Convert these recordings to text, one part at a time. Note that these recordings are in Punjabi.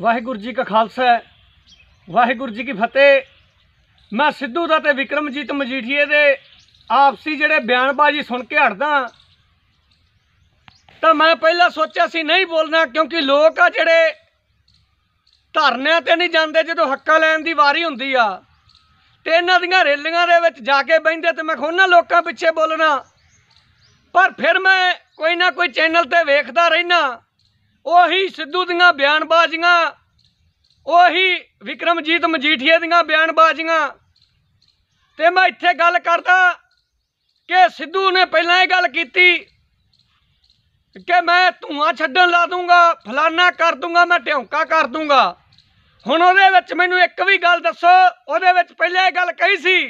ਵਾਹਿਗੁਰੂ ਜੀ ਕਾ ਖਾਲਸਾ ਵਾਹਿਗੁਰੂ ਜੀ ਕੀ ਫਤਿਹ ਮੈਂ ਸਿੱਧੂ ਦਾ ਤੇ ਵਿਕਰਮਜੀਤ ਮਜੀਠੀਏ ਦੇ ਆਪਸੀ ਜਿਹੜੇ ਬਿਆਨਬਾਜ਼ੀ ਸੁਣ ਕੇ ਹਟਦਾ ਤਾਂ ਮੈਂ ਪਹਿਲਾਂ ਸੋਚਿਆ ਸੀ ਨਹੀਂ ਬੋਲਣਾ ਕਿਉਂਕਿ ਲੋਕ ਆ ਜਿਹੜੇ ਧਰਨਿਆਂ ਤੇ ਨਹੀਂ ਜਾਂਦੇ ਜਦੋਂ ਹੱਕਾ ਲੈਣ ਦੀ ਵਾਰੀ ਹੁੰਦੀ ਆ ਤੇ ਇਹਨਾਂ ਦੀਆਂ ਰੇਲੀਆਂ ਦੇ ਵਿੱਚ ਜਾ ਕੇ ਬੈਂਦੇ ਤੇ ਮੈਂ ਖੋਨਾ ਲੋਕਾਂ ਪਿੱਛੇ ਬੋਲਣਾ ਪਰ ਫਿਰ ਮੈਂ ਕੋਈ ਨਾ ਕੋਈ ਚੈਨਲ ਤੇ ਵੇਖਦਾ ਰਹਿਣਾ ਉਹੀ ਸਿੱਧੂ ਦੀਆਂ ਬਿਆਨਬਾਜ਼ੀਆਂ ਉਹੀ ਵਿਕਰਮਜੀਤ ਮਜੀਠੀਆ ਦੀਆਂ ਬਿਆਨਬਾਜ਼ੀਆਂ ਤੇ ਮੈਂ ਇੱਥੇ ਗੱਲ ਕਰਦਾ ਕਿ ਸਿੱਧੂ ਨੇ ਪਹਿਲਾਂ ਇਹ ਗੱਲ ਕੀਤੀ ਕਿ ਮੈਂ ਧੂਆਂ ਛੱਡਣ ਲਾ ਦੂੰਗਾ ਫਲਾਨਾ ਕਰ ਦੂੰਗਾ ਮੈਂ ਢਿਉਂਕਾ ਕਰ ਦੂੰਗਾ ਹੁਣ ਉਹਦੇ ਵਿੱਚ ਮੈਨੂੰ ਇੱਕ ਵੀ ਗੱਲ ਦੱਸੋ ਉਹਦੇ ਵਿੱਚ ਪਹਿਲਾਂ ਇਹ ਗੱਲ ਕਹੀ ਸੀ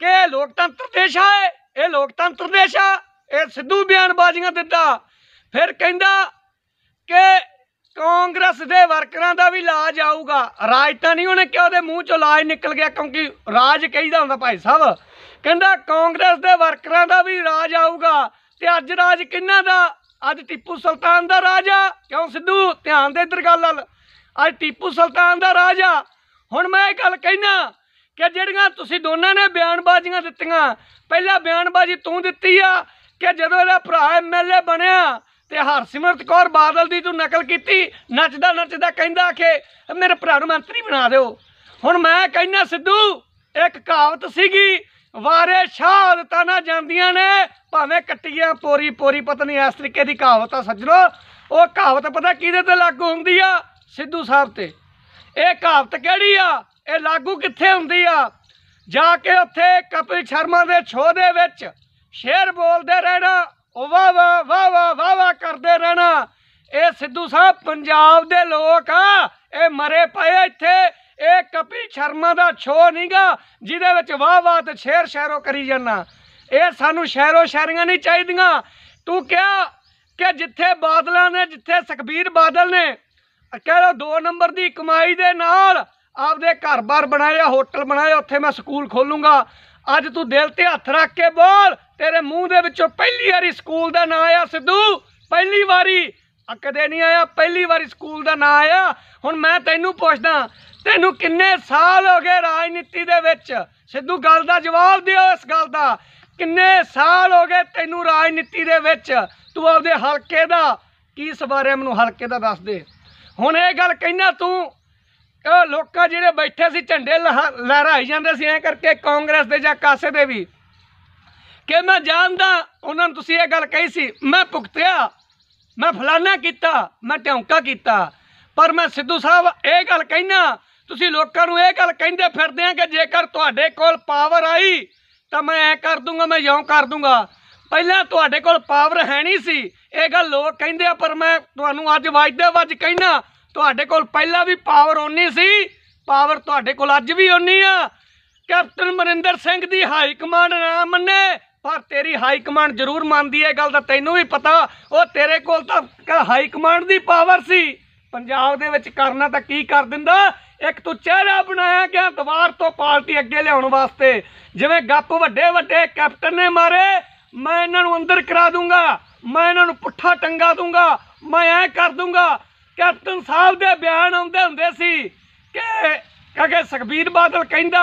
ਕਿ ਇਹ ਲੋਕਤੰਤਰ ਦੇਸ਼ ਹੈ ਇਹ ਲੋਕਤੰਤਰ ਦੇਸ਼ ਆ ਇਹ ਸਿੱਧੂ ਬਿਆਨਬਾਜ਼ੀਆਂ ਦਿੱਤਾ ਫਿਰ ਕਹਿੰਦਾ ਕਿ ਕਾਂਗਰਸ ਦੇ ਵਰਕਰਾਂ ਦਾ ਵੀ ਲਾਜ ਆਊਗਾ ਰਾਜ ਤਾਂ ਨਹੀਂ ਉਹਨੇ ਕਿਹਾ ਉਹਦੇ ਮੂੰਹ ਚੋਂ ਲਾਜ ਨਿਕਲ ਗਿਆ ਕਿਉਂਕਿ ਰਾਜ ਕਹੀਦਾ ਹੁੰਦਾ ਭਾਈ ਸਾਹਿਬ ਕਹਿੰਦਾ ਕਾਂਗਰਸ ਦੇ ਵਰਕਰਾਂ ਦਾ ਵੀ ਰਾਜ ਆਊਗਾ ਤੇ ਅੱਜ ਰਾਜ ਕਿੰਨਾ ਦਾ ਅੱਜ ਟੀਪੂ ਸੁਲਤਾਨ ਦਾ ਰਾਜਾ ਕਿਉਂ ਸਿੱਧੂ ਧਿਆਨ ਦੇ ਇਧਰ ਗੱਲ ਲ ਅੱਜ ਟੀਪੂ ਸੁਲਤਾਨ ਦਾ ਰਾਜਾ ਹੁਣ ਮੈਂ ਇਹ ਗੱਲ ਕਹਿਣਾ ਕਿ ਜਿਹੜੀਆਂ ਤੁਸੀਂ ਦੋਨਾਂ ਨੇ ਬਿਆਨਬਾਜ਼ੀਆਂ ਦਿੱਤੀਆਂ ਪਹਿਲਾ ਬਿਆਨਬਾਜ਼ੀ ਤੂੰ ਦਿੱਤੀ ਆ ਕਿ ਜਦੋਂ ਇਹਦਾ ਭਰਾ ਐਮਐਲਏ ਬਣਿਆ ਤੇ ਹਰਸਿਮਰਤ ਕੌਰ ਬਾਦਲ ਦੀ ਤੂੰ ਨਕਲ ਕੀਤੀ ਨੱਚਦਾ ਨੱਚਦਾ ਕਹਿੰਦਾ ਕਿ ਮੇਰੇ ਭਰਾ ਨੂੰ ਮੰਤਰੀ ਬਣਾ ਦਿਓ ਹੁਣ ਮੈਂ ਕਹਿੰਦਾ ਸਿੱਧੂ ਇੱਕ ਕਹਾਵਤ ਸੀਗੀ ਵਾਰੇ ਤਾਂ ਨਾ ਜਾਂਦੀਆਂ ਨੇ ਭਾਵੇਂ ਕੱਟੀਆਂ ਪੋਰੀ ਪੋਰੀ ਪਤਨੀ ਇਸ ਤਰੀਕੇ ਦੀ ਕਹਾਵਤ ਆ ਸੱਜਣੋ ਉਹ ਕਹਾਵਤ ਪਤਾ ਕਿਹਦੇ ਤੇ ਲਾਗੂ ਹੁੰਦੀ ਆ ਸਿੱਧੂ ਸਾਹਿਬ ਤੇ ਇਹ ਕਹਾਵਤ ਕਿਹੜੀ ਆ ਇਹ ਲਾਗੂ ਕਿੱਥੇ ਹੁੰਦੀ ਆ ਜਾ ਕੇ ਉੱਥੇ ਕਪਿਲ ਸ਼ਰਮਾ ਦੇ ਛੋਦੇ ਦੇ ਵਿੱਚ ਸ਼ੇਰ ਬੋਲਦੇ ਰਹਿਣਾ ਉਹ ਵਾ ਵਾ ਵਾ ਵਾ ਵਾ ਵਾ ਕਰਦੇ ਰਹਿਣਾ ਇਹ ਸਿੱਧੂ ਸਾਹਿਬ ਪੰਜਾਬ ਦੇ ਲੋਕ ਆ ਇਹ ਮਰੇ ਪਏ ਇੱਥੇ ਇਹ ਕਪਿਲ ਸ਼ਰਮਾ ਦਾ ਛੋ ਨਹੀਂਗਾ ਜਿਹਦੇ ਵਿੱਚ ਵਾਹ ਵਾਹ ਤੇ ਸ਼ੇਰ ਸ਼ੈਰੋ ਕਰੀ ਜਾਂਦਾ ਇਹ ਸਾਨੂੰ ਸ਼ੈਰੋ ਸ਼ੈਰੀਆਂ ਨਹੀਂ ਚਾਹੀਦੀਆਂ ਤੂੰ ਕਿਹਾ ਕਿ ਜਿੱਥੇ ਬਾਦਲਾਂ ਨੇ ਜਿੱਥੇ ਸੁਖਬੀਰ ਬਾਦਲ ਨੇ ਕਹਿ ਲੋ 2 ਨੰਬਰ ਦੀ ਕਮਾਈ ਦੇ ਨਾਲ ਆਪਦੇ ਘਰ-ਬਾਰ ਬਣਾਇਆ ਹੋਟਲ ਬਣਾਇਆ ਉੱਥੇ ਮੈਂ ਸਕੂਲ ਖੋਲੂੰਗਾ ਅੱਜ ਤੂੰ ਦਿਲ ਤੇ ਹੱਥ ਰੱਖ ਕੇ ਬੋਲ ਤੇਰੇ ਮੂੰਹ ਦੇ ਵਿੱਚੋਂ ਪਹਿਲੀ ਵਾਰੀ ਸਕੂਲ ਦਾ ਨਾਂ ਆਇਆ ਸਿੱਧੂ ਪਹਿਲੀ ਵਾਰੀ ਕਦੇ ਨਹੀਂ ਆਇਆ ਪਹਿਲੀ ਵਾਰੀ ਸਕੂਲ ਦਾ ਨਾਂ ਆਇਆ ਹੁਣ ਮੈਂ ਤੈਨੂੰ ਪੁੱਛਦਾ ਤੈਨੂੰ ਕਿੰਨੇ ਸਾਲ ਹੋ ਗਏ ਰਾਜਨੀਤੀ ਦੇ ਵਿੱਚ ਸਿੱਧੂ ਗੱਲ ਦਾ ਜਵਾਬ ਦਿਓ ਇਸ ਗੱਲ ਦਾ ਕਿੰਨੇ ਸਾਲ ਹੋ ਗਏ ਤੈਨੂੰ ਰਾਜਨੀਤੀ ਦੇ ਵਿੱਚ ਤੂੰ ਆਪਦੇ ਹਲਕੇ ਦਾ ਕੀ ਸਵਾਰਿਆ ਮੈਨੂੰ ਹਲਕੇ ਦਾ ਦੱਸ ਦੇ ਹੁਣ ਇਹ ਗੱਲ ਕਹਿਣਾ ਤੂੰ ਉਹ ਲੋਕਾਂ ਜਿਹੜੇ ਬੈਠੇ ਸੀ ਝੰਡੇ ਲਹਿਰਾਈ ਜਾਂਦੇ ਸੀ ਐ ਕਰਕੇ ਕਾਂਗਰਸ ਦੇ ਜਾਂ ਕਾਸੇ ਦੇ ਵੀ ਕਿ ਮੈਂ ਜਾਣਦਾ ਉਹਨਾਂ ਨੂੰ ਤੁਸੀਂ ਇਹ ਗੱਲ ਕਹੀ ਸੀ ਮੈਂ ਭੁਗਤਿਆ ਮੈਂ ਫਲਾਣਾ ਕੀਤਾ ਮੈਂ ਟਿਉਂਕਾ ਕੀਤਾ ਪਰ ਮੈਂ ਸਿੱਧੂ ਸਾਹਿਬ ਇਹ ਗੱਲ ਕਹਿਣਾ ਤੁਸੀਂ ਲੋਕਾਂ ਨੂੰ ਇਹ ਗੱਲ ਕਹਿੰਦੇ ਫਿਰਦੇ ਆ ਕਿ ਜੇਕਰ ਤੁਹਾਡੇ ਕੋਲ ਪਾਵਰ ਆਈ ਤਾਂ ਮੈਂ ਐ ਕਰ ਦੂੰਗਾ ਮੈਂ ਯੋਂ ਕਰ ਦੂੰਗਾ ਪਹਿਲਾਂ ਤੁਹਾਡੇ ਕੋਲ ਪਾਵਰ ਹੈ ਨਹੀਂ ਸੀ ਇਹ ਗੱਲ ਲੋਕ ਕਹਿੰਦੇ ਆ ਪਰ ਮੈਂ ਤੁਹਾਨੂੰ ਅੱਜ ਵਜਦੇ ਵੱਜ ਕਹਿਣਾ ਤੁਹਾਡੇ ਕੋਲ ਪਹਿਲਾਂ ਵੀ ਪਾਵਰ ਓਨੀ ਸੀ ਪਾਵਰ ਤੁਹਾਡੇ ਕੋਲ ਅੱਜ ਵੀ ਓਨੀ ਆ ਕੈਪਟਨ ਮਰਿੰਦਰ ਸਿੰਘ ਦੀ ਹਾਈ ਕਮਾਂਡ ਨਾ ਮੰਨੇ ਪਰ ਤੇਰੀ ਹਾਈ ਕਮਾਂਡ ਜ਼ਰੂਰ ਮੰਨਦੀ ਹੈ ਗੱਲ ਤਾਂ ਤੈਨੂੰ ਵੀ ਪਤਾ ਉਹ ਤੇਰੇ ਕੋਲ ਤਾਂ ਹਾਈ ਕਮਾਂਡ ਦੀ ਪਾਵਰ ਸੀ ਪੰਜਾਬ ਦੇ ਵਿੱਚ ਕਰਨਾ ਤਾਂ ਕੀ ਕਰ ਦਿੰਦਾ ਇੱਕ ਤੂੰ ਚਿਹਰਾ ਬਣਾਇਆ ਕਿ ਦਵਾਰ ਤੋਂ ਪਾਰਟੀ ਅੱਗੇ ਲਿਆਉਣ ਵਾਸਤੇ ਜਿਵੇਂ ਗੱਪ ਵੱਡੇ ਵੱਡੇ ਕੈਪਟਨ ਨੇ ਮਾਰੇ ਮੈਂ ਇਹਨਾਂ ਨੂੰ ਅੰਦਰ ਕਰਾ ਦੂੰਗਾ ਮੈਂ ਇਹਨਾਂ ਨੂੰ ਪੁੱਠਾ ਟੰਗਾ ਦੂੰਗਾ ਮੈਂ ਐ ਕਰ ਦੂੰਗਾ ਕੈਪਟਨ ਸਾਹਿਬ ਦੇ ਬਿਆਨ ਆਉਂਦੇ ਹੁੰਦੇ ਸੀ ਕਿ ਕਹੇ ਸੁਖਬੀਰ ਬਾਦਲ ਕਹਿੰਦਾ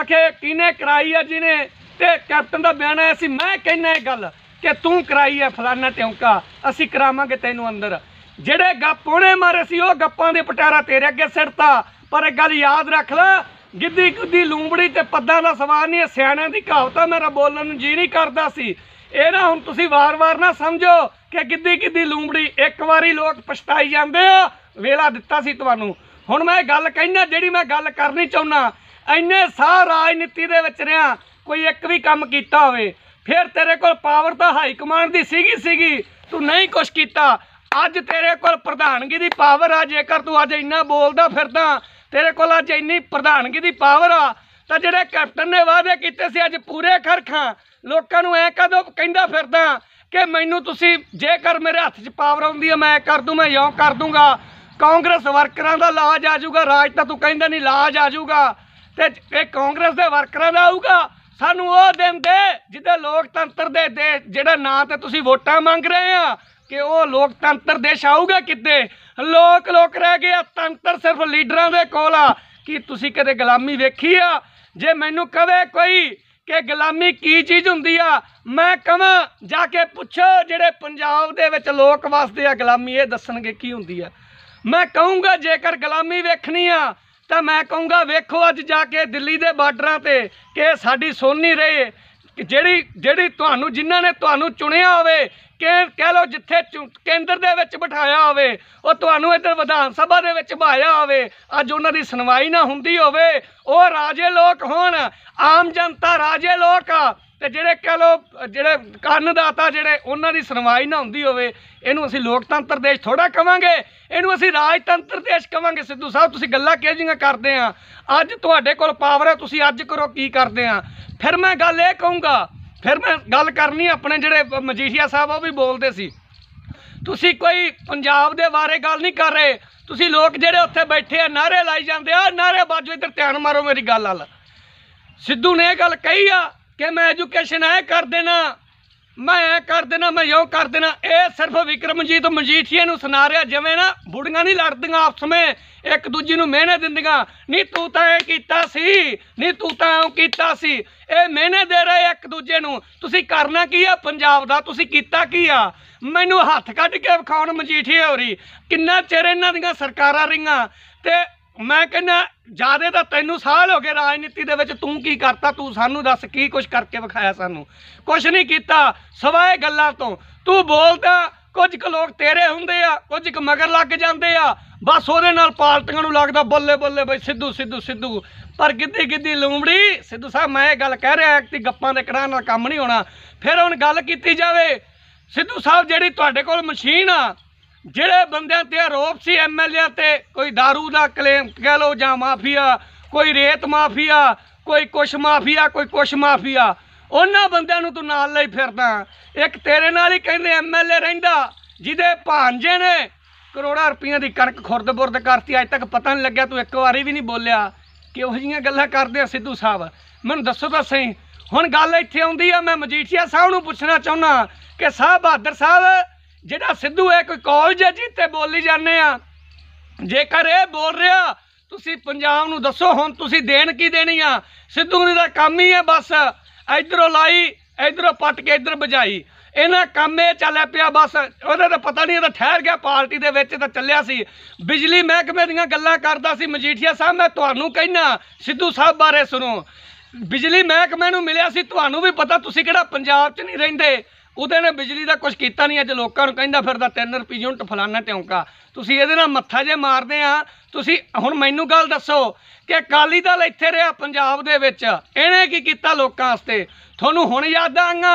ਆਖੇ ਕਿਨੇ ਕਰਾਈ ਆ ਜਿਨੇ ਤੇ ਕੈਪਟਨ ਦਾ ਬਿਆਨ ਆਇਆ ਸੀ ਮੈਂ ਕਹਿੰਨਾ ਇਹ ਗੱਲ ਕਿ ਤੂੰ ਕਰਾਈ ਆ ਫਲਾਨਾ ਟਿਉਂਕਾ ਅਸੀਂ ਕਰਾਵਾਂਗੇ ਤੈਨੂੰ ਅੰਦਰ ਜਿਹੜੇ ਗੱਪ ਉਹਨੇ ਮਾਰੇ ਸੀ ਉਹ ਗੱਪਾਂ ਦੇ ਪਟਾਰਾ ਤੇਰੇ ਅੱਗੇ ਸਿਰਤਾ ਪਰ ਇਹ ਗੱਲ ਯਾਦ ਰੱਖ ਲੈ ਗਿੱਦੀ ਗੁੱਦੀ ਲੂੰਬੜੀ ਤੇ ਪੱਦਾਂ ਦਾ ਸਵਾਰ ਨਹੀਂ ਸਿਆਣਿਆਂ ਦੀ ਕਹਾਵਤਾਂ ਮੇਰਾ ਬੋਲਣ ਨੂੰ ਜੀ ਨਹੀਂ ਕਰਦਾ ਸੀ ਇਹ ਨਾ ਹੁਣ ਤੁਸੀਂ ਵਾਰ-ਵਾਰ ਨਾ ਸਮਝੋ ਕਿ ਕਿੱਦੀ ਕਿੱਦੀ ਲੂੰਬੜੀ ਇੱਕ ਵਾਰੀ ਲੋਕ ਪਛਤਾਈ ਜਾਂਦੇ ਆ ਵੇਲਾ ਦਿੱਤਾ ਸੀ ਤੁਹਾਨੂੰ ਹੁਣ ਮੈਂ ਗੱਲ ਕਹਿਣਾ ਜਿਹੜੀ ਮੈਂ ਗੱਲ ਕਰਨੀ ਚਾਹੁੰਨਾ ਐਨੇ ਸਾਹ ਰਾਜਨੀਤੀ ਦੇ ਵਿੱਚ ਰਿਆਂ ਕੋਈ ਇੱਕ ਵੀ ਕੰਮ ਕੀਤਾ ਹੋਵੇ ਫਿਰ ਤੇਰੇ ਕੋਲ ਪਾਵਰ ਤਾਂ ਹਾਈ ਕਮਾਂਡ ਦੀ ਸੀਗੀ ਸੀਗੀ ਤੂੰ ਨਹੀਂ ਕੁਝ ਕੀਤਾ ਅੱਜ ਤੇਰੇ ਕੋਲ ਪ੍ਰਧਾਨਗੀ ਦੀ ਪਾਵਰ ਆ ਜੇਕਰ ਤੂੰ ਅੱਜ ਇੰਨਾ ਬੋਲਦਾ ਫਿਰਦਾ ਤੇਰੇ ਕੋਲ ਅੱਜ ਇੰਨੀ ਪ੍ਰਧਾਨਗੀ ਦੀ ਪਾਵਰ ਆ ਤਾਂ ਜਿਹੜੇ ਕੈਪਟਨ ਨੇ ਵਾਅਦੇ ਕੀਤੇ ਸੀ ਅੱਜ ਪੂਰੇ ਖਰਖਾਂ ਲੋਕਾਂ ਨੂੰ ਐ ਕਦੋਂ ਕਹਿੰਦਾ ਫਿਰਦਾ ਕਿ ਮੈਨੂੰ ਤੁਸੀਂ ਜੇਕਰ ਮੇਰੇ ਹੱਥ 'ਚ ਪਾਵਰ ਆਉਂਦੀ ਹੈ ਮੈਂ ਕਰ ਦੂੰ ਮੈਂ ਯੋ ਕਰ ਦੂੰਗਾ ਕਾਂਗਰਸ ਵਰਕਰਾਂ ਦਾ ਲਾਜ ਆ ਜਾਊਗਾ ਰਾਜ ਤਾਂ ਤੂੰ ਕਹਿੰਦਾ ਨਹੀਂ ਲਾਜ ਆ ਜਾਊਗਾ ਤੇ ਇਹ ਕਾਂਗਰਸ ਦੇ ਵਰਕਰਾਂ ਦਾ ਆਊਗਾ ਸਾਨੂੰ ਉਹ ਦਿਨ ਦੇ ਜਿੱਦੇ ਲੋਕਤੰਤਰ ਦੇ ਜਿਹੜਾ ਨਾਂ ਤੇ ਤੁਸੀਂ ਵੋਟਾਂ ਮੰਗ ਰਹੇ ਆ ਕਿ ਉਹ ਲੋਕਤੰਤਰ ਦੇਸ਼ ਆਊਗਾ ਕਿੱਦੇ ਲੋਕ ਲੋਕ ਰਹਿ ਗਏ ਆ ਤੰਤਰ ਸਿਰਫ ਲੀਡਰਾਂ ਦੇ ਕੋਲ ਆ ਕਿ ਤੁਸੀਂ ਕਦੇ ਗੁਲਾਮੀ ਵੇਖੀ ਆ ਜੇ ਮੈਨੂੰ ਕਵੇ ਕੋਈ ਕਿ ਗੁਲਾਮੀ ਕੀ ਚੀਜ਼ ਹੁੰਦੀ ਆ ਮੈਂ ਕਹਾਂ ਜਾ ਕੇ ਪੁੱਛੋ ਜਿਹੜੇ ਪੰਜਾਬ ਦੇ ਵਿੱਚ ਲੋਕ ਵਸਦੇ ਆ ਗੁਲਾਮੀ ਇਹ ਦੱਸਣਗੇ ਕੀ ਹੁੰਦੀ ਆ ਮੈਂ ਕਹੂੰਗਾ ਜੇਕਰ ਗੁਲਾਮੀ ਵੇਖਣੀ ਆ ਤਾਂ ਮੈਂ ਕਹੂੰਗਾ ਵੇਖੋ ਅੱਜ ਜਾ ਕੇ ਦਿੱਲੀ ਦੇ ਬਾਰਡਰਾਂ ਤੇ ਕਿ ਸਾਡੀ ਸੋਨੀ ਰਹੇ ਜਿਹੜੀ ਜਿਹੜੀ ਤੁਹਾਨੂੰ ਜਿਨ੍ਹਾਂ ਨੇ ਤੁਹਾਨੂੰ ਚੁਣਿਆ ਹੋਵੇ ਕਹਿ ਕਹਿ ਲਓ ਜਿੱਥੇ ਕੇਂਦਰ ਦੇ ਵਿੱਚ ਬਿਠਾਇਆ ਹੋਵੇ ਉਹ ਤੁਹਾਨੂੰ ਇੱਧਰ ਵਿਧਾਨ ਸਭਾ ਦੇ ਵਿੱਚ ਭਾਇਆ ਹੋਵੇ ਅੱਜ ਉਹਨਾਂ ਦੀ ਸੁਣਵਾਈ ਨਾ ਹੁੰਦੀ ਹੋਵੇ ਉਹ ਰਾਜੇ ਲੋਕ ਹੋਣ ਆਮ ਜਨਤਾ ਰਾਜੇ ਲੋਕ ਆ ਤੇ ਜਿਹੜੇ ਕਹ ਲੋ ਜਿਹੜੇ ਕੰਨਦਾਤਾ ਜਿਹੜੇ ਉਹਨਾਂ ਦੀ ਸੁਣਵਾਈ ਨਾ ਹੁੰਦੀ ਹੋਵੇ ਇਹਨੂੰ ਅਸੀਂ ਲੋਕਤੰਤਰ ਦੇਸ਼ ਥੋੜਾ ਕਵਾਂਗੇ ਇਹਨੂੰ ਅਸੀਂ ਰਾਜਤੰਤਰ ਦੇਸ਼ ਕਵਾਂਗੇ ਸਿੱਧੂ ਸਾਹਿਬ ਤੁਸੀਂ ਗੱਲਾਂ ਕਿਹ ਜੀਆਂ ਕਰਦੇ ਆ ਅੱਜ ਤੁਹਾਡੇ ਕੋਲ ਪਾਵਰ ਹੈ ਤੁਸੀਂ ਅੱਜ ਕਰੋ ਕੀ ਕਰਦੇ ਆ ਫਿਰ ਮੈਂ ਗੱਲ ਇਹ ਕਹੂੰਗਾ ਫਿਰ ਮੈਂ ਗੱਲ ਕਰਨੀ ਆਪਣੇ ਜਿਹੜੇ ਮਜੀਠੀਆ ਸਾਹਿਬ ਉਹ ਵੀ ਬੋਲਦੇ ਸੀ ਤੁਸੀਂ ਕੋਈ ਪੰਜਾਬ ਦੇ ਬਾਰੇ ਗੱਲ ਨਹੀਂ ਕਰ ਰਹੇ ਤੁਸੀਂ ਲੋਕ ਜਿਹੜੇ ਉੱਥੇ ਬੈਠੇ ਆ ਨਾਰੇ ਲਾਈ ਜਾਂਦੇ ਆ ਨਾਰੇ ਬਾਜੂ ਇੱਧਰ ਧਿਆਨ ਮਾਰੋ ਮੇਰੀ ਗੱਲ ਵੱਲ ਸਿੱਧੂ ਨੇ ਇਹ ਗੱਲ ਕਹੀ ਆ ਕਿ ਮੈਂ ਐਜੂਕੇਸ਼ਨ ਐ ਕਰ ਦੇਣਾ ਮੈਂ ਐ ਕਰ ਦੇਣਾ ਮੈਂ ਯੋ ਕਰ ਦੇਣਾ ਇਹ ਸਿਰਫ ਵਿਕਰਮਜੀਤ ਮਜੀਠੀਏ ਨੂੰ ਸੁਣਾ ਰਿਹਾ ਜਿਵੇਂ ਨਾ ਬੁੜੀਆਂ ਨਹੀਂ ਲੜਦੀਆਂ ਆਪਸ ਵਿੱਚ ਇੱਕ ਦੂਜੀ ਨੂੰ ਮਿਹਨੇ ਦਿੰਦੀਆਂ ਨਹੀਂ ਤੂੰ ਤਾਂ ਇਹ ਕੀਤਾ ਸੀ ਨਹੀਂ ਤੂੰ ਤਾਂ ਉਹ ਕੀਤਾ ਸੀ ਇਹ ਮਿਹਨੇ ਦੇ ਰਹੇ ਇੱਕ ਦੂਜੇ ਨੂੰ ਤੁਸੀਂ ਕਰਨਾ ਕੀ ਆ ਪੰਜਾਬ ਦਾ ਤੁਸੀਂ ਕੀਤਾ ਕੀ ਆ ਮੈਨੂੰ ਹੱਥ ਕੱਢ ਕੇ ਵਿਖਾਉਣ ਮਜੀਠੀਏ ਹੋਰੀ ਕਿੰਨਾ ਚਿਰ ਇਹਨਾਂ ਦੀਆਂ ਸਰਕਾਰਾਂ ਰਹੀਆਂ ਤੇ ਮੈਂ ਕਹਿੰਦਾ ਜਿਆਦੇ ਤਾਂ ਤੈਨੂੰ ਸਾਲ ਹੋ ਗਏ ਰਾਜਨੀਤੀ ਦੇ ਵਿੱਚ ਤੂੰ ਕੀ ਕਰਤਾ ਤੂੰ ਸਾਨੂੰ ਦੱਸ ਕੀ ਕੁਝ ਕਰਕੇ ਵਿਖਾਇਆ ਸਾਨੂੰ ਕੁਝ ਨਹੀਂ ਕੀਤਾ ਸਵਾਏ ਗੱਲਾਂ ਤੋਂ ਤੂੰ ਬੋਲਦਾ ਕੁਝ ਕੁ ਲੋਕ ਤੇਰੇ ਹੁੰਦੇ ਆ ਕੁਝ ਕੁ ਮਗਰ ਲੱਗ ਜਾਂਦੇ ਆ ਬਸ ਉਹਦੇ ਨਾਲ ਪਾਰਟੀਆਂ ਨੂੰ ਲੱਗਦਾ ਬੱਲੇ ਬੱਲੇ ਬਈ ਸਿੱਧੂ ਸਿੱਧੂ ਸਿੱਧੂ ਪਰ ਕਿੱਦੀ ਕਿੱਦੀ ਲੂੰਬੜੀ ਸਿੱਧੂ ਸਾਹਿਬ ਮੈਂ ਇਹ ਗੱਲ ਕਹਿ ਰਿਹਾ ਕਿ ਗੱਪਾਂ ਦੇ ਕਰਾਂ ਨਾਲ ਕੰਮ ਨਹੀਂ ਹੋਣਾ ਫਿਰ ਹੁਣ ਗੱਲ ਕੀਤੀ ਜਾਵੇ ਸਿੱਧੂ ਸਾਹਿਬ ਜਿਹੜੀ ਤੁਹਾਡੇ ਕੋਲ ਮਸ਼ੀਨ ਆ ਜਿਹੜੇ ਬੰਦਿਆਂ ਤੇ ਆਰੋਪ ਸੀ ਐਮਐਲਏ ਤੇ ਕੋਈ दारू ਦਾ ਕਲੇਮ ਕਹਿ ਲੋ ਜਾਂ ਮਾਫੀਆ ਕੋਈ ਰੇਤ ਮਾਫੀਆ ਕੋਈ ਕੁਛ ਮਾਫੀਆ ਕੋਈ ਕੁਛ ਮਾਫੀਆ ਉਹਨਾਂ ਬੰਦਿਆਂ ਨੂੰ ਤੂੰ ਨਾਲ ਲਈ ਫਿਰਦਾ ਇੱਕ ਤੇਰੇ ਨਾਲ ਹੀ ਕਹਿੰਦੇ ਐਮਐਲਏ ਰਹਿੰਦਾ ਜਿਹਦੇ ਭਾਂਜੇ ਨੇ ਕਰੋੜਾਂ ਰੁਪਈਆਂ ਦੀ ਕਣਕ ਖੁਰਦ-ਬੁਰਦ ਕਰਤੀ ਅੱਜ ਤੱਕ ਪਤਾ ਨਹੀਂ ਲੱਗਿਆ ਤੂੰ ਇੱਕ ਵਾਰੀ ਵੀ ਨਹੀਂ ਬੋਲਿਆ ਕਿਉਂ ਜੀਆਂ ਗੱਲਾਂ ਕਰਦੇ ਆ ਸਿੱਧੂ ਸਾਹਿਬ ਮੈਨੂੰ ਦੱਸੋ ਤਾਂ ਸਹੀ ਹੁਣ ਗੱਲ ਇੱਥੇ ਆਉਂਦੀ ਆ ਮੈਂ ਮਜੀਠੀਆ ਸਾਹਿਬ ਨੂੰ ਪੁੱਛਣਾ ਚਾਹੁੰਦਾ ਕਿ ਸਾਹਿਬ ਬਹਾਦਰ ਸਾਹਿਬ ਜਿਹੜਾ ਸਿੱਧੂ ਹੈ ਕੋਈ ਕਾਲਜ ਹੈ ਤੇ ਬੋਲੀ ਜਾਂਦੇ ਆ ਜੇਕਰ ਇਹ ਬੋਲ ਰਿਹਾ ਤੁਸੀਂ ਪੰਜਾਬ ਨੂੰ ਦੱਸੋ ਹੁਣ ਤੁਸੀਂ ਦੇਣ ਕੀ ਦੇਣੀ ਆ ਸਿੱਧੂ ਨੇ ਦਾ ਕੰਮ ਹੀ ਹੈ ਬਸ ਇਧਰੋਂ ਲਾਈ ਇਧਰੋਂ ਪੱਟ ਕੇ ਇਧਰ ਬਜਾਈ ਇਹਨਾਂ ਕੰਮੇ ਚੱਲਿਆ ਪਿਆ ਬਸ ਉਹਦਾ ਤਾਂ ਪਤਾ ਨਹੀਂ ਇਹਦਾ ਠਹਿਰ ਗਿਆ ਪਾਰਟੀ ਦੇ ਵਿੱਚ ਤਾਂ ਚੱਲਿਆ ਸੀ ਬਿਜਲੀ ਮਹਿਕਮੇ ਦੀਆਂ ਗੱਲਾਂ ਕਰਦਾ ਸੀ ਮਜੀਠੀਆ ਸਾਹਿਬ ਮੈਂ ਤੁਹਾਨੂੰ ਕਹਿਣਾ ਸਿੱਧੂ ਸਾਹਿਬ ਬਾਰੇ ਸੁਣੋ ਬਿਜਲੀ ਮਹਿਕਮੇ ਨੂੰ ਮਿਲਿਆ ਸੀ ਤੁਹਾਨੂੰ ਵੀ ਪਤਾ ਤੁਸੀਂ ਕਿਹੜਾ ਪੰਜਾਬ 'ਚ ਨਹੀਂ ਰਹਿੰਦੇ ਉਹਦੇ ਨੇ ਬਿਜਲੀ ਦਾ ਕੁਝ ਕੀਤਾ ਨਹੀਂ ਅੱਜ ਲੋਕਾਂ ਨੂੰ ਕਹਿੰਦਾ ਫਿਰਦਾ 3 ਰੁਪਏ ਯੂਨਿਟ ਫਲਾਣਾ ਟਿਉਂਕਾ ਤੁਸੀਂ ਇਹਦੇ ਨਾਲ ਮੱਥਾ ਜੇ ਮਾਰਦੇ ਆ ਤੁਸੀਂ ਹੁਣ ਮੈਨੂੰ ਗੱਲ ਦੱਸੋ ਕਿ ਅਕਾਲੀ ਦਲ ਇੱਥੇ ਰਿਹਾ ਪੰਜਾਬ ਦੇ ਵਿੱਚ ਇਹਨੇ ਕੀ ਕੀਤਾ ਲੋਕਾਂ ਵਾਸਤੇ ਤੁਹਾਨੂੰ ਹੁਣ ਯਾਦ ਆਂਗਾ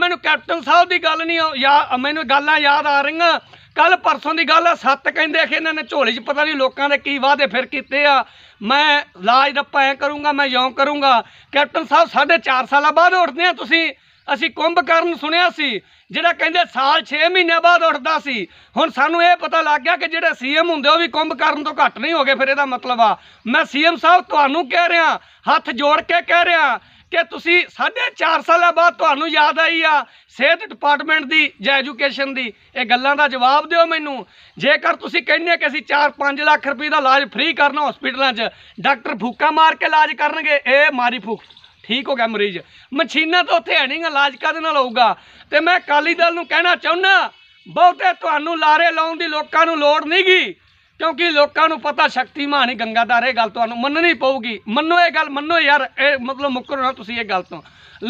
ਮੈਨੂੰ ਕੈਪਟਨ ਸਾਹਿਬ ਦੀ ਗੱਲ ਨਹੀਂ ਯਾ ਮੈਨੂੰ ਗੱਲਾਂ ਯਾਦ ਆ ਰਹੀਆਂ ਕੱਲ ਪਰਸੋਂ ਦੀ ਗੱਲ ਆ ਸੱਤ ਕਹਿੰਦੇ ਕਿ ਇਹਨਾਂ ਨੇ ਝੋਲੀ 'ਚ ਪਤਾ ਨਹੀਂ ਲੋਕਾਂ ਦੇ ਕੀ ਵਾਅਦੇ ਫਿਰ ਕੀਤੇ ਆ ਮੈਂ ਲਾਜ ਰੱਪਾ ਐ ਕਰੂੰਗਾ ਮੈਂ ਯੋਂ ਕਰੂੰਗਾ ਕੈਪਟਨ ਸਾਹਿਬ 4 ਸਾਲਾਂ ਬਾਅਦ ਉੱਠਦੇ ਆ ਤੁਸੀਂ ਅਸੀਂ ਕੁੰਭਕਰਨ ਸੁਣਿਆ ਸੀ ਜਿਹੜਾ ਕਹਿੰਦੇ ਸਾਲ 6 ਮਹੀਨੇ ਬਾਅਦ ਉੱਠਦਾ ਸੀ ਹੁਣ ਸਾਨੂੰ ਇਹ ਪਤਾ ਲੱਗ ਗਿਆ ਕਿ ਜਿਹੜੇ ਸੀਐਮ ਹੁੰਦੇ ਉਹ ਵੀ ਕੁੰਭਕਰਨ ਤੋਂ ਘੱਟ ਨਹੀਂ ਹੋਗੇ ਫਿਰ ਇਹਦਾ ਮਤਲਬ ਆ ਮੈਂ ਸੀਐਮ ਸਾਹਿਬ ਤੁਹਾਨੂੰ ਕਹਿ ਰਿਹਾ ਹੱਥ ਜੋੜ ਕੇ ਕਹਿ ਰਿਹਾ ਕਿ ਤੁਸੀਂ 4.5 ਸਾਲਾਂ ਬਾਅਦ ਤੁਹਾਨੂੰ ਯਾਦ ਆਈ ਆ ਸਿਹਤ ਡਿਪਾਰਟਮੈਂਟ ਦੀ ਜਾਂ ਐਜੂਕੇਸ਼ਨ ਦੀ ਇਹ ਗੱਲਾਂ ਦਾ ਜਵਾਬ ਦਿਓ ਮੈਨੂੰ ਜੇਕਰ ਤੁਸੀਂ ਕਹਿੰਦੇ ਕਿ ਅਸੀਂ 4-5 ਲੱਖ ਰੁਪਏ ਦਾ ਇਲਾਜ ਫ੍ਰੀ ਕਰਨਾ ਹਸਪੀਟਲਾਂ 'ਚ ਡਾਕਟਰ ਫੂਕਾ ਮਾਰ ਕੇ ਇਲਾਜ ਕਰਨਗੇ ਇਹ ਮਾਰੀ ਫੂਕ ਠੀਕ ਹੋ ਗਿਆ ਮਰੀਜ਼ ਮਸ਼ੀਨਾਂ ਤਾਂ ਉੱਥੇ ਹੈ ਨਹੀਂਗਾ ਇਲਾਜ ਕਦ ਨਾਲ ਹੋਊਗਾ ਤੇ ਮੈਂ ਕਾਲੀ ਦਲ ਨੂੰ ਕਹਿਣਾ ਚਾਹੁੰਦਾ ਬਹੁਤੇ ਤੁਹਾਨੂੰ ਲਾਰੇ ਲਾਉਣ ਦੀ ਲੋਕਾਂ ਨੂੰ ਲੋੜ ਨਹੀਂਗੀ ਕਿਉਂਕਿ ਲੋਕਾਂ ਨੂੰ ਪਤਾ ਸ਼ਕਤੀਮਾਨ ਹੀ ਗੰਗਾ ਇਹ ਗੱਲ ਤੁਹਾਨੂੰ ਮੰਨਣੀ ਪਊਗੀ ਮੰਨੋ ਇਹ ਗੱਲ ਮੰਨੋ ਯਾਰ ਇਹ ਮਤਲਬ ਮੁੱਕਰੋ ਨਾ ਤੁਸੀਂ ਇਹ ਗੱਲ ਤੋਂ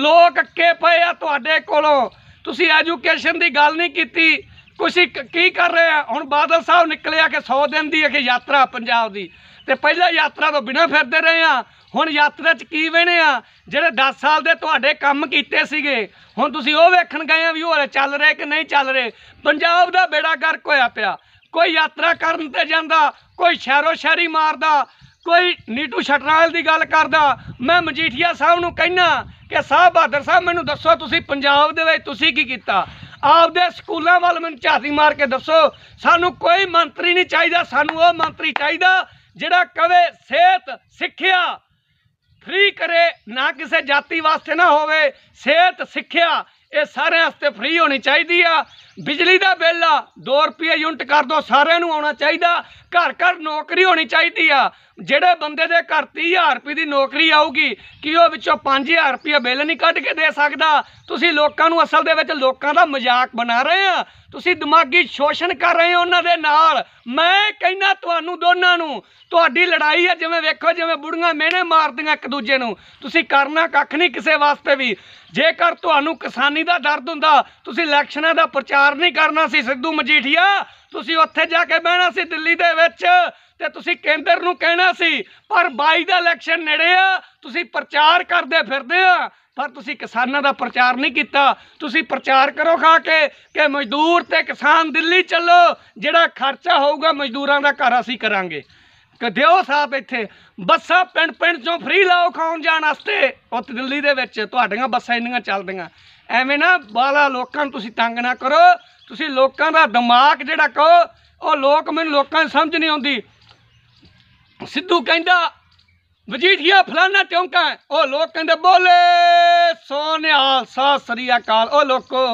ਲੋਕ ਕੇ ਪਏ ਆ ਤੁਹਾਡੇ ਕੋਲੋਂ ਤੁਸੀਂ ਐਜੂਕੇਸ਼ਨ ਦੀ ਗੱਲ ਨਹੀਂ ਕੀਤੀ ਕੁਛ ਕੀ ਕਰ ਰਹੇ ਆ ਹੁਣ ਬਾਦਲ ਸਾਹਿਬ ਨਿਕਲਿਆ ਕਿ 100 ਦਿਨ ਦੀ ਇੱਕ ਯਾਤਰਾ ਪੰਜਾਬ ਦੀ ਤੇ ਪਹਿਲਾ ਯਾਤਰਾ ਤੋਂ ਬਿਨਾ ਫਿਰਦੇ ਰਹੇ ਆ ਹੁਣ ਯਾਤਰਾ 'ਚ ਕੀ ਵੇਣੇ ਆ ਜਿਹੜੇ 10 ਸਾਲ ਦੇ ਤੁਹਾਡੇ ਕੰਮ ਕੀਤੇ ਸੀਗੇ ਹੁਣ ਤੁਸੀਂ ਉਹ ਵੇਖਣ ਗਏ ਆ ਵੀ ਉਹ ਚੱਲ ਰਹੇ ਕਿ ਨਹੀਂ ਚੱਲ ਰਹੇ ਪੰਜਾਬ ਦਾ ਬੇੜਾ ਗਰਕ ਹੋਇਆ ਪਿਆ ਕੋਈ ਯਾਤਰਾ ਕਰਨ ਤੇ ਜਾਂਦਾ ਕੋਈ ਸ਼ਹਿਰੋ ਸ਼ਹਿਰੀ ਮਾਰਦਾ ਕੋਈ ਨੀਟੂ ਛਟਰਾਲ ਦੀ ਗੱਲ ਕਰਦਾ ਮੈਂ ਮਜੀਠੀਆ ਸਾਹਿਬ ਨੂੰ ਕਹਿਣਾ ਕਿ ਸਾਹਿਬ ਬਹਾਦਰ ਸਾਹਿਬ ਮੈਨੂੰ ਦੱਸੋ ਤੁਸੀਂ ਪੰਜਾਬ ਦੇ ਵਿੱਚ ਤੁਸੀਂ ਕੀ ਕੀਤਾ ਆਪਦੇ ਸਕੂਲਾਂ ਵੱਲ ਮੈਨੂੰ ਝਾਤੀ ਮਾਰ ਕੇ ਦੱਸੋ ਸਾਨੂੰ ਕੋਈ ਮੰਤਰੀ ਨਹੀਂ ਚਾਹੀਦਾ ਸਾਨੂੰ ਉਹ ਮੰਤਰੀ ਚਾਹੀਦਾ ਜਿਹੜਾ ਕਵੇ ਸਿਹਤ ਸਿੱਖਿਆ ਫ੍ਰੀ ਕਰੇ ਨਾ ਕਿਸੇ ਜਾਤੀ ਵਾਸਤੇ ਨਾ ਹੋਵੇ ਸਿਹਤ ਸਿੱਖਿਆ ਇਹ ਸਾਰਿਆਂ ਵਾਸਤੇ ਫ੍ਰੀ ਹੋਣੀ ਚਾਹੀਦੀ ਆ ਬਿਜਲੀ ਦਾ ਬਿੱਲ ਆ 2 ਰੁਪਏ ਯੂਨਿਟ ਕਰ ਦੋ ਸਾਰਿਆਂ ਨੂੰ ਆਉਣਾ ਚਾਹੀਦਾ ਘਰ ਘਰ ਨੌਕਰੀ ਹੋਣੀ ਚਾਹੀਦੀ ਆ ਜਿਹੜੇ ਬੰਦੇ ਦੇ ਘਰ 30000 ਰੁਪਏ ਦੀ ਨੌਕਰੀ ਆਊਗੀ ਕੀ ਉਹ ਵਿੱਚੋਂ 5000 ਰੁਪਏ ਬਿੱਲ ਨਹੀਂ ਕੱਢ ਕੇ ਦੇ ਸਕਦਾ ਤੁਸੀਂ ਲੋਕਾਂ ਨੂੰ ਅਸਲ ਦੇ ਵਿੱਚ ਲੋਕਾਂ ਦਾ ਮਜ਼ਾਕ ਬਣਾ ਰਹੇ ਆ ਤੁਸੀਂ ਦਿਮਾਗੀ ਸ਼ੋਸ਼ਣ ਕਰ ਰਹੇ ਹੋ ਉਹਨਾਂ ਦੇ ਨਾਲ ਮੈਂ ਕਹਿੰਦਾ ਤੁਹਾਨੂੰ ਦੋਨਾਂ ਨੂੰ ਤੁਹਾਡੀ ਲੜਾਈ ਆ ਜਿਵੇਂ ਵੇਖੋ ਜਿਵੇਂ ਬੁੜੀਆਂ ਮਿਹਣੇ ਮਾਰਦੀਆਂ ਇੱਕ ਦੂਜੇ ਨੂੰ ਤੁਸੀਂ ਕਰਨਾ ਕੱਖ ਨਹੀਂ ਕਿਸੇ ਵਾਸਤੇ ਵੀ ਜੇਕਰ ਤੁਹਾਨੂੰ ਕਿਸਾਨੀ ਦਾ ਦਰਦ ਹੁੰਦਾ ਤੁਸੀਂ ਇਲੈਕਸ਼ਨਾਂ ਦਾ ਪ੍ਰਚਾਰ ਸਰ ਨਹੀਂ ਕਰਨਾ ਸੀ ਸਿੱਧੂ ਮਜੀਠੀਆ ਤੁਸੀਂ ਉੱਥੇ ਜਾ ਕੇ ਬਹਿਣਾ ਸੀ ਦਿੱਲੀ ਦੇ ਵਿੱਚ ਤੇ ਤੁਸੀਂ ਕੇਂਦਰ ਨੂੰ ਕਹਿਣਾ ਸੀ ਪਰ 22 ਦਾ ਇਲੈਕਸ਼ਨ ਨੇੜੇ ਆ ਤੁਸੀਂ ਪ੍ਰਚਾਰ ਕਰਦੇ ਫਿਰਦੇ ਆ ਪਰ ਤੁਸੀਂ ਕਿਸਾਨਾਂ ਦਾ ਪ੍ਰਚਾਰ ਨਹੀਂ ਕੀਤਾ ਤੁਸੀਂ ਪ੍ਰਚਾਰ ਕਰੋ ਖਾ ਕੇ ਕਿ ਮਜ਼ਦੂਰ ਤੇ ਕਿਸਾਨ ਦਿੱਲੀ ਚੱਲੋ ਜਿਹੜਾ ਖਰਚਾ ਹੋਊਗਾ ਮਜ਼ਦੂਰਾਂ ਦਾ ਘਰ ਅਸੀਂ ਕਰਾਂਗੇ ਕਦਿਓ ਸਾਹਿਬ ਇੱਥੇ ਬੱਸਾਂ ਪਿੰਡ ਪਿੰਡ ਚੋਂ ਫ੍ਰੀ ਲਾਓ ਖਾਉਣ ਜਾਣ ਵਾਸਤੇ ਉੱਥੇ ਦਿੱਲੀ ਦੇ ਵਿੱਚ ਤੁਹਾਡੀਆਂ ਬੱਸਾਂ ਇੰਨੀਆਂ ਚੱਲਦੀਆਂ ਐਵੇਂ ਨਾ ਬਾਲਾ ਲੋਕਾਂ ਨੂੰ ਤੁਸੀਂ ਤੰਗ ਨਾ ਕਰੋ ਤੁਸੀਂ ਲੋਕਾਂ ਦਾ ਦਿਮਾਗ ਜਿਹੜਾ ਕਹੋ ਉਹ ਲੋਕ ਮੈਨੂੰ ਲੋਕਾਂ ਨੂੰ ਸਮਝ ਨਹੀਂ ਆਉਂਦੀ ਸਿੱਧੂ ਕਹਿੰਦਾ ਵਜੀਠੀਆ ਫਲਾਣਾ ਚੌਂਕਾ ਉਹ ਲੋਕ ਕਹਿੰਦੇ ਬੋਲੇ ਸੋਨਿਆਲ ਸਾ ਸ੍ਰੀ ਅਕਾਲ ਉਹ ਲੋਕੋ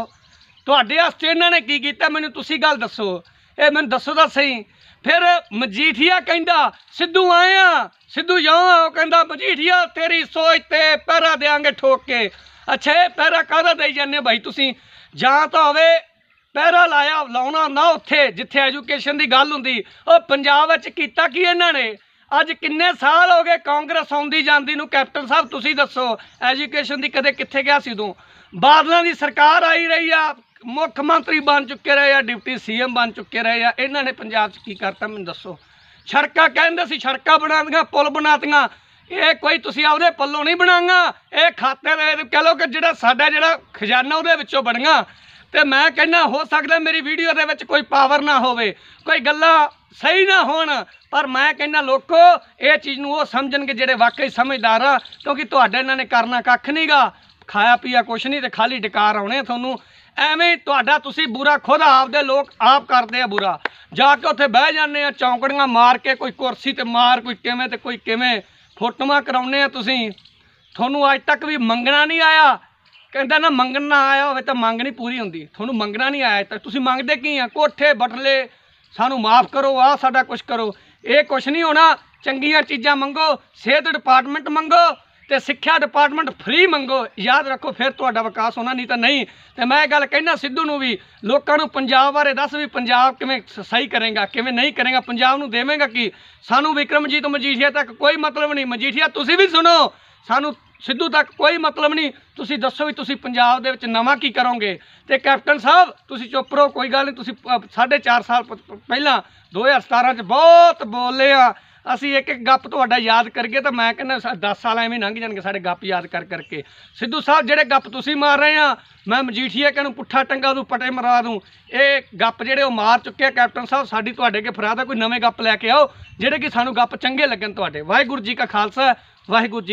ਤੁਹਾਡੇ ਵਾਸਤੇ ਇਹਨਾਂ ਨੇ ਕੀ ਕੀਤਾ ਮੈਨੂੰ ਤੁਸੀਂ ਗੱਲ ਦੱਸੋ ਇਹ ਮੈਨੂੰ ਦੱਸੋ ਤਾਂ ਸਹੀ ਫਿਰ ਮਜੀਠੀਆ ਕਹਿੰਦਾ ਸਿੱਧੂ ਆਇਆ ਸਿੱਧੂ ਜਾਂ ਉਹ ਕਹਿੰਦਾ ਮਜੀਠੀਆ ਤੇਰੀ ਸੋਚ ਤੇ ਪਹਿਰਾ ਦੇਾਂਗੇ ਠੋਕ ਕੇ ਅੱਛਾ ਇਹ ਪਹਿਰਾ ਕਾਹਦਾ ਦੇਈ ਜਾਂਦੇ ਭਾਈ ਤੁਸੀਂ ਜਾਂ ਤਾਂ ਹੋਵੇ ਪਹਿਰਾ ਲਾਇਆ ਲਾਉਣਾ ਨਾ ਉੱਥੇ ਜਿੱਥੇ ਐਜੂਕੇਸ਼ਨ ਦੀ ਗੱਲ ਹੁੰਦੀ ਉਹ ਪੰਜਾਬ ਵਿੱਚ ਕੀਤਾ ਕੀ ਇਹਨਾਂ ਨੇ ਅੱਜ ਕਿੰਨੇ ਸਾਲ ਹੋ ਗਏ ਕਾਂਗਰਸ ਆਉਂਦੀ ਜਾਂਦੀ ਨੂੰ ਕੈਪਟਨ ਸਾਹਿਬ ਤੁਸੀਂ ਦੱਸੋ ਐਜੂਕੇਸ਼ਨ ਦੀ ਕਦੇ ਕਿੱਥੇ ਗਿਆ ਸੀ ਤੂੰ ਬਾਦਲਾਂ ਦੀ ਸਰਕਾਰ ਆਈ ਰਹੀ ਆ ਮੁੱਖ ਮੰਤਰੀ ਬਣ ਚੁੱਕੇ ਰਹੇ ਆ ਡਿਪਟੀ ਸੀਐਮ ਬਣ ਚੁੱਕੇ ਰਹੇ ਆ ਇਹਨਾਂ ਨੇ ਪੰਜਾਬ 'ਚ ਕੀ ਕਰਤਾ ਮੈਨੂੰ ਦੱਸੋ ਸੜਕਾਂ ਕਹਿੰਦੇ ਸੀ ਸੜਕਾਂ ਬਣਾਉਂਦੀਆਂ ਪੁਲ ਬਣਾਤੀਆਂ ਇਹ ਕੋਈ ਤੁਸੀਂ ਆਪਦੇ ਪੱਲੋਂ ਨਹੀਂ ਬਣਾਗਾ ਇਹ ਖਾਤੇ ਦੇ ਕਹ ਲੋ ਕਿ ਜਿਹੜਾ ਸਾਡਾ ਜਿਹੜਾ ਖਜ਼ਾਨਾ ਉਹਦੇ ਵਿੱਚੋਂ ਬਣਗਾ ਤੇ ਮੈਂ ਕਹਿੰਦਾ ਹੋ ਸਕਦਾ ਮੇਰੀ ਵੀਡੀਓ ਦੇ ਵਿੱਚ ਕੋਈ ਪਾਵਰ ਨਾ ਹੋਵੇ ਕੋਈ ਗੱਲਾਂ ਸਹੀ ਨਾ ਹੋਣ ਪਰ ਮੈਂ ਕਹਿੰਦਾ ਲੋਕੋ ਇਹ ਚੀਜ਼ ਨੂੰ ਉਹ ਸਮਝਣਗੇ ਜਿਹੜੇ ਵਾਕਈ ਸਮਝਦਾਰ ਆ ਕਿਉਂਕਿ ਤੁਹਾਡੇ ਇਹਨਾਂ ਨੇ ਕਰਨਾ ਕੱਖ ਨਹੀਂਗਾ ਖਾਇਆ ਪੀਆ ਕੁਛ ਨਹੀਂ ਤੇ ਖਾਲੀ ਡਕਾਰ ਆਉਣੇ ਤੁਹਾਨੂੰ ਐਵੇਂ ਤੁਹਾਡਾ ਤੁਸੀਂ ਬੁਰਾ ਖੁਦ ਆਪਦੇ ਲੋਕ ਆਪ ਕਰਦੇ ਆ ਬੁਰਾ ਜਾ ਕੇ ਉੱਥੇ ਬਹਿ ਜਾਂਦੇ ਆ ਚੌਂਕੜੀਆਂ ਮਾਰ ਕੇ ਕੋਈ ਕੁਰਸੀ ਤੇ ਮਾਰ ਕੋਈ ਕਿਵੇਂ ਤੇ ਕੋਈ ਕਿਵੇਂ ਫੋਟੋਆਂ ਕਰਾਉਨੇ ਆ ਤੁਸੀਂ ਤੁਹਾਨੂੰ ਅੱਜ ਤੱਕ ਵੀ ਮੰਗਣਾ ਨਹੀਂ ਆਇਆ ਕਹਿੰਦਾ ਨਾ ਮੰਗਣ ਨਾ ਆਇਆ ਹੋਵੇ ਤਾਂ ਮੰਗ ਨਹੀਂ ਪੂਰੀ ਹੁੰਦੀ ਤੁਹਾਨੂੰ ਮੰਗਣਾ ਨਹੀਂ ਆਇਆ ਤਾਂ ਤੁਸੀਂ ਮੰਗਦੇ ਕੀ ਆ ਕੋਠੇ ਬਟਲੇ ਸਾਨੂੰ ਮਾਫ ਕਰੋ ਆ ਸਾਡਾ ਕੁਝ ਕਰੋ ਇਹ ਕੁਝ ਨਹੀਂ ਹੋਣਾ ਚੰਗੀਆਂ ਚੀਜ਼ਾਂ ਮੰਗੋ ਸਿਹਤ ਡਿਪਾਰਟਮੈਂਟ ਮੰਗੋ ਤੇ ਸਿੱਖਿਆ ਡਿਪਾਰਟਮੈਂਟ ਫ੍ਰੀ ਮੰਗੋ ਯਾਦ ਰੱਖੋ ਫਿਰ ਤੁਹਾਡਾ ਵਿਕਾਸ ਹੋਣਾ ਨਹੀਂ ਤਾਂ ਨਹੀਂ ਤੇ ਮੈਂ ਇਹ ਗੱਲ ਕਹਿਣਾ ਸਿੱਧੂ ਨੂੰ ਵੀ ਲੋਕਾਂ ਨੂੰ ਪੰਜਾਬ ਬਾਰੇ ਦੱਸ ਵੀ ਪੰਜਾਬ ਕਿਵੇਂ ਸਹੀ ਕਰੇਗਾ ਕਿਵੇਂ ਨਹੀਂ ਕਰੇਗਾ ਪੰਜਾਬ ਨੂੰ ਦੇਵੇਂਗਾ ਕੀ ਸਾਨੂੰ ਵਿਕਰਮਜੀਤ ਮਜੀਠੀਆ ਤੱਕ ਕੋਈ ਮਤਲਬ ਨਹੀਂ ਮਜੀਠੀਆ ਤੁਸੀਂ ਵੀ ਸੁਣੋ ਸਾਨੂੰ ਸਿੱਧੂ ਤੱਕ ਕੋਈ ਮਤਲਬ ਨਹੀਂ ਤੁਸੀਂ ਦੱਸੋ ਵੀ ਤੁਸੀਂ ਪੰਜਾਬ ਦੇ ਵਿੱਚ ਨਵਾਂ ਕੀ ਕਰੋਗੇ ਤੇ ਕੈਪਟਨ ਸਾਹਿਬ ਤੁਸੀਂ ਚੁੱਪ ਰਹੋ ਕੋਈ ਗੱਲ ਨਹੀਂ ਤੁਸੀਂ 4.5 ਸਾਲ ਪਹਿਲਾਂ 2017 ਚ ਬਹੁਤ ਬੋਲੇ ਆ ਅਸੀਂ ਇੱਕ ਇੱਕ ਗੱਪ ਤੁਹਾਡਾ ਯਾਦ ਕਰਕੇ ਤਾਂ ਮੈਂ ਕਹਿੰਦਾ 10 ਸਾਲ ਐਵੇਂ ਲੰਘ ਜਾਣਗੇ ਸਾਡੇ ਗੱਪ ਯਾਦ ਕਰ ਕਰਕੇ ਸਿੱਧੂ ਸਾਹਿਬ ਜਿਹੜੇ ਗੱਪ ਤੁਸੀਂ ਮਾਰ ਰਹੇ ਆ ਮੈਂ ਮਜੀਠੀਆ ਕਹਿੰਨ ਪੁੱਠਾ ਟੰਗਾ ਦੂੰ ਪਟੇ ਮਰਾ ਦੂੰ ਇਹ ਗੱਪ ਜਿਹੜੇ ਉਹ ਮਾਰ ਚੁੱਕੇ ਆ ਕੈਪਟਨ ਸਾਹਿਬ ਸਾਡੀ ਤੁਹਾਡੇ ਕੇ ਫਰਾਦਾ ਕੋਈ ਨਵੇਂ ਗੱਪ ਲੈ ਕੇ ਆਓ ਜਿਹੜੇ ਕਿ ਸਾਨੂੰ ਗੱਪ ਚੰਗੇ ਲੱਗਣ ਤੁਹਾਡੇ ਵਾਹਿਗੁਰੂ ਜੀ ਕਾ ਖਾਲਸਾ ਵਾਹਿਗੁਰੂ ਜੀ